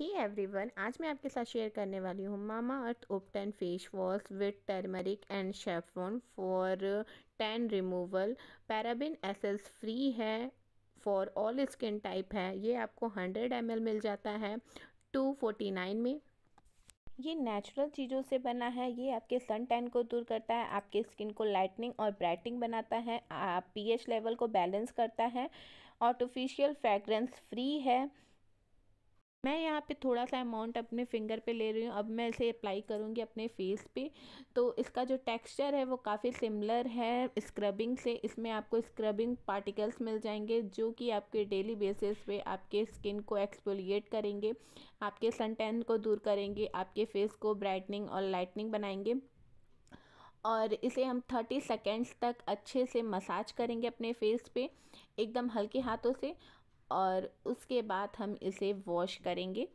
ही hey everyone आज मैं आपके साथ शेयर करने वाली हूँ मामा अर्थ ओपटन face wash with turmeric and saffron for tan removal paraben एसेस फ्री है फॉर ऑल स्किन टाइप है ये आपको 100 एम मिल जाता है 249 में ये नेचुरल चीज़ों से बना है ये आपके सन टैन को दूर करता है आपके स्किन को लाइटनिंग और ब्राइटनिंग बनाता है पीएच लेवल को बैलेंस करता है आर्टिफिशियल फ्रेगरेंस फ्री है मैं यहाँ पे थोड़ा सा अमाउंट अपने फिंगर पे ले रही हूँ अब मैं इसे अप्लाई करूँगी अपने फेस पे तो इसका जो टेक्सचर है वो काफ़ी सिमिलर है स्क्रबिंग से इसमें आपको स्क्रबिंग पार्टिकल्स मिल जाएंगे जो कि आपके डेली बेसिस पे आपके स्किन को एक्सपोलिएट करेंगे आपके सन टैन को दूर करेंगे आपके फेस को ब्राइटनिंग और लाइटनिंग बनाएंगे और इसे हम 30 सेकेंड्स तक अच्छे से मसाज करेंगे अपने फेस पे एकदम हल्के हाथों से और उसके बाद हम इसे वॉश करेंगे